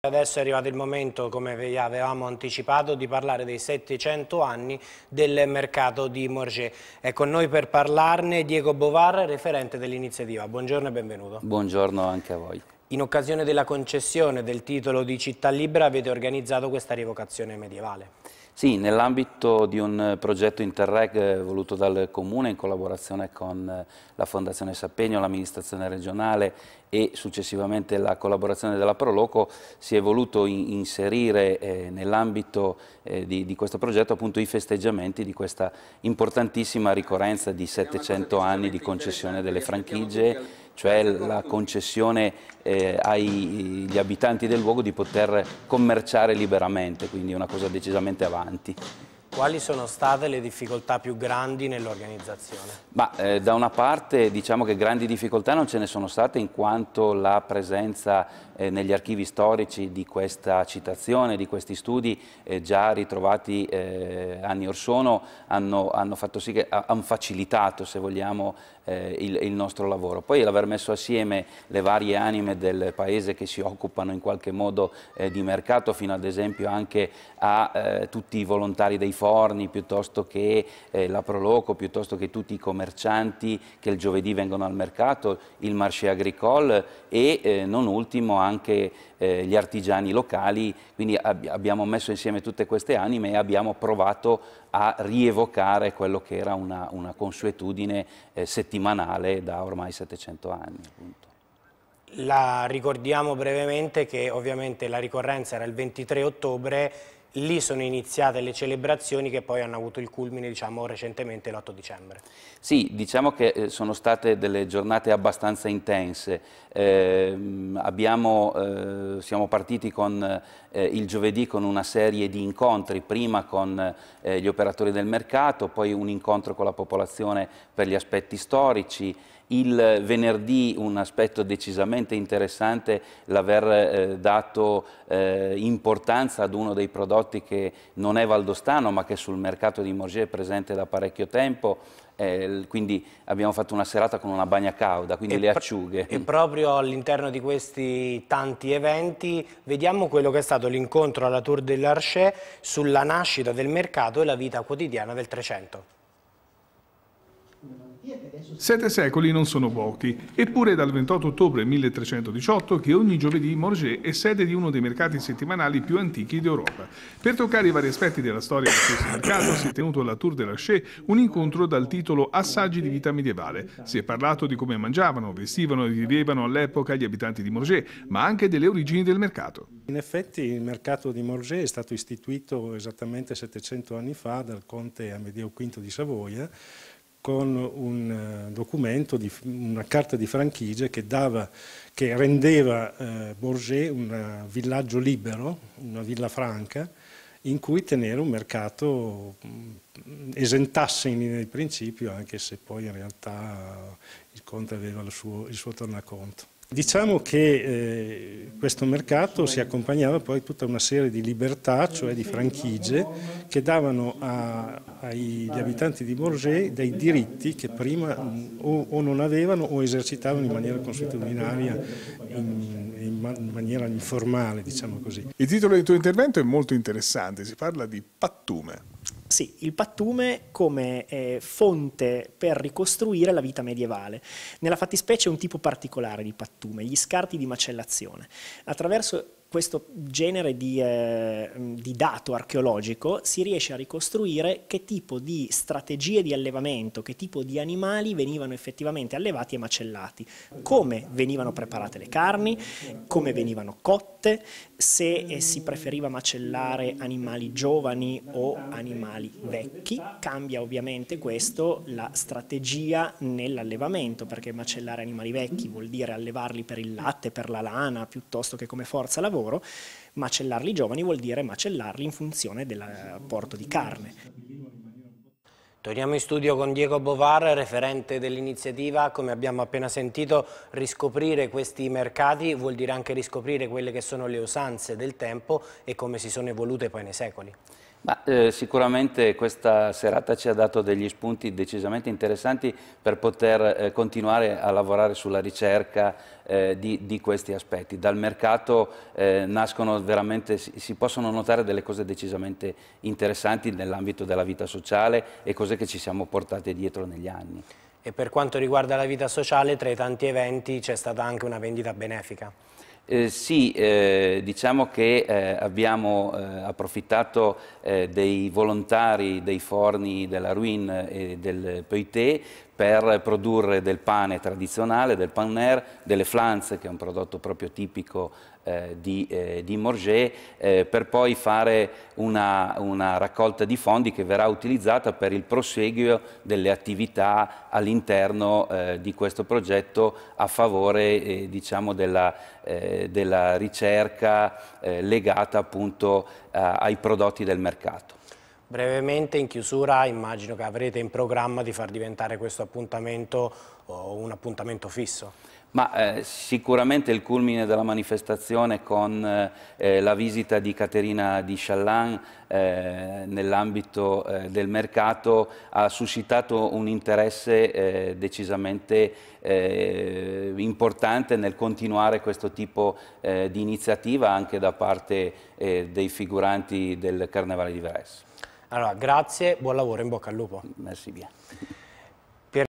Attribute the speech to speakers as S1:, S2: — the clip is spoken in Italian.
S1: Adesso è arrivato il momento, come vi avevamo anticipato, di parlare dei 700 anni del mercato di Morgé. È con noi per parlarne Diego Bovar, referente dell'iniziativa. Buongiorno e benvenuto.
S2: Buongiorno anche a voi.
S1: In occasione della concessione del titolo di città libera avete organizzato questa rievocazione medievale.
S2: Sì, nell'ambito di un eh, progetto Interreg eh, voluto dal Comune in collaborazione con eh, la Fondazione Sapegno, l'amministrazione regionale e successivamente la collaborazione della Proloco si è voluto in inserire eh, nell'ambito eh, di, di, questo progetto appunto i festeggiamenti di questa importantissima ricorrenza di 700 anni di concessione delle franchigie cioè la concessione eh, agli abitanti del luogo di poter commerciare liberamente, quindi una cosa decisamente avanti.
S1: Quali sono state le difficoltà più grandi nell'organizzazione?
S2: Eh, da una parte diciamo che grandi difficoltà non ce ne sono state in quanto la presenza eh, negli archivi storici di questa citazione, di questi studi eh, già ritrovati eh, anni or sono hanno, hanno, sì che, hanno facilitato se vogliamo eh, il, il, nostro lavoro. Poi l'aver messo assieme le varie anime del paese che si occupano in qualche modo eh, di mercato, fino ad esempio anche a eh, tutti i volontari dei forni, piuttosto che eh, la Proloco, piuttosto che tutti i commercianti che il giovedì vengono al mercato, il marché agricole e eh, non ultimo anche eh, gli artigiani locali, quindi ab abbiamo messo insieme tutte queste anime e abbiamo provato a rievocare quello che era una, una consuetudine eh, settimanale da ormai 700 anni. Appunto.
S1: La ricordiamo brevemente che ovviamente la ricorrenza era il 23 ottobre, lì sono iniziate le celebrazioni che poi hanno avuto il culmine diciamo, recentemente l'8 dicembre.
S2: Sì, diciamo che eh, sono state delle giornate abbastanza intense. Eh, abbiamo, eh, siamo partiti con, eh, il giovedì con una serie di incontri, prima con eh, gli operatori del mercato, poi un incontro con la popolazione per gli aspetti storici, il venerdì un aspetto decisamente interessante l'aver eh, dato eh, importanza ad uno dei prodotti che non è valdostano ma che sul mercato di Morgier è presente da parecchio tempo eh, quindi abbiamo fatto una serata con una bagna cauda, quindi e le acciughe. E
S1: proprio all'interno di questi tanti eventi vediamo quello che è stato l'incontro alla Tour de dell'Archet sulla nascita del mercato e la vita quotidiana del 300.
S3: Sette secoli non sono pochi, eppure è dal 28 ottobre 1318 che ogni giovedì Morgé è sede di uno dei mercati settimanali più antichi d'Europa. Per toccare i vari aspetti della storia di questo mercato si è tenuto alla Tour de Lachey un incontro dal titolo Assaggi di vita medievale. Si è parlato di come mangiavano, vestivano e vivevano all'epoca gli abitanti di Morgé, ma anche delle origini del mercato.
S4: In effetti il mercato di Morgé è stato istituito esattamente 700 anni fa dal conte Amedeo V di Savoia con un eh, documento, di, una carta di franchigia che, dava, che rendeva eh, Bourget un eh, villaggio libero, una villa franca, in cui tenere un mercato mm, esentasse in linea di principio, anche se poi in realtà il conte aveva il suo, il suo tornaconto. Diciamo che eh, questo mercato si accompagnava poi a tutta una serie di libertà, cioè di franchigie, che davano a, agli abitanti di Bourget dei diritti che prima mm, o, o, non avevano o esercitavano in maniera consuetudinaria, in, in, in maniera informale, diciamo così.
S3: Il titolo del tuo intervento è molto interessante, si parla di pattume. Sì, il pattume come eh, fonte per ricostruire la vita medievale. Nella fattispecie è un tipo particolare di pattume, gli scarti di macellazione. Attraverso questo genere di, eh, di, dato archeologico si riesce a ricostruire che tipo di strategie di allevamento, che tipo di animali venivano effettivamente allevati e macellati, come venivano preparate le carni, come venivano cotte, se eh, si preferiva macellare animali giovani o animali vecchi. Cambia ovviamente questo la strategia nell'allevamento, perché macellare animali vecchi vuol dire allevarli per il latte, per la lana, piuttosto che come forza lavoro lavoro, macellarli giovani vuol dire macellarli in funzione dell'apporto eh, di carne.
S1: Torniamo in studio con Diego Bovar, referente dell'iniziativa, come abbiamo appena sentito, riscoprire questi mercati vuol dire anche riscoprire quelle che sono le usanze del tempo e come si sono evolute poi nei secoli.
S2: Ma, eh, sicuramente questa serata ci ha dato degli spunti decisamente interessanti per poter eh, continuare a lavorare sulla ricerca eh, di, di, questi aspetti. Dal mercato eh, nascono veramente, si possono notare delle cose decisamente interessanti nell'ambito della vita sociale e cose che ci siamo portate dietro negli anni.
S1: E per quanto riguarda la vita sociale, tra i tanti eventi c'è stata anche una vendita benefica.
S2: Eh, sì, eh, diciamo che eh, abbiamo eh, approfittato eh, dei volontari dei forni della Ruin eh, e del Peuté per produrre del pane tradizionale, del panner, delle flanze, che è un prodotto proprio tipico eh, di, eh, di Morgé, eh, per poi fare una, una, raccolta di fondi che verrà utilizzata per il proseguio delle attività all'interno eh, di questo progetto a favore eh, diciamo della, eh, della ricerca legata appunto ai prodotti del mercato.
S1: Brevemente, in chiusura, immagino che avrete in programma di far diventare questo appuntamento un appuntamento
S2: fisso. Ma eh, sicuramente il culmine della manifestazione con eh, eh la visita di Caterina di Challan eh, nell'ambito eh, del mercato ha suscitato un interesse eh, decisamente importante nel continuare questo tipo di iniziativa anche da parte dei figuranti del Carnevale di Verezzo.
S1: Allora, grazie, buon lavoro, in bocca al lupo. Merci
S2: bien.